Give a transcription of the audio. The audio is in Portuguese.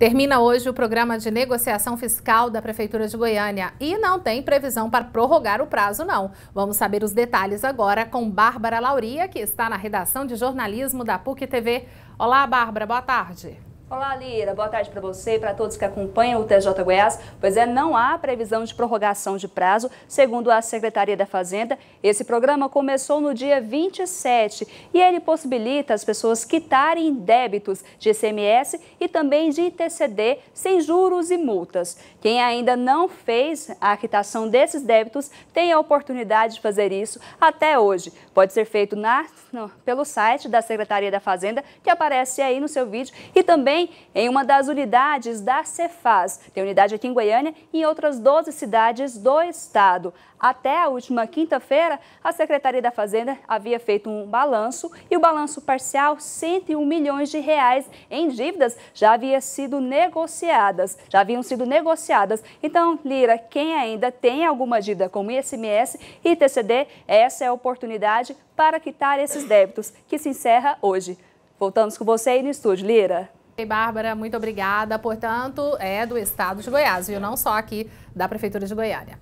Termina hoje o programa de negociação fiscal da Prefeitura de Goiânia e não tem previsão para prorrogar o prazo, não. Vamos saber os detalhes agora com Bárbara Lauria, que está na redação de jornalismo da PUC TV. Olá, Bárbara, boa tarde. Olá, Lira. Boa tarde para você e para todos que acompanham o TJ Goiás. Pois é, não há previsão de prorrogação de prazo, segundo a Secretaria da Fazenda. Esse programa começou no dia 27 e ele possibilita as pessoas quitarem débitos de ICMS e também de ITCD sem juros e multas. Quem ainda não fez a quitação desses débitos tem a oportunidade de fazer isso até hoje. Pode ser feito na, no, pelo site da Secretaria da Fazenda, que aparece aí no seu vídeo, e também também em uma das unidades da Cefaz. Tem unidade aqui em Goiânia e em outras 12 cidades do estado. Até a última quinta-feira, a Secretaria da Fazenda havia feito um balanço e o balanço parcial, 101 milhões de reais em dívidas, já havia sido negociadas, já haviam sido negociadas. Então, Lira, quem ainda tem alguma dívida como SMS e TCD, essa é a oportunidade para quitar esses débitos, que se encerra hoje. Voltamos com você aí no estúdio, Lira. Bárbara, muito obrigada. Portanto, é do estado de Goiás, viu? Não só aqui da Prefeitura de Goiânia.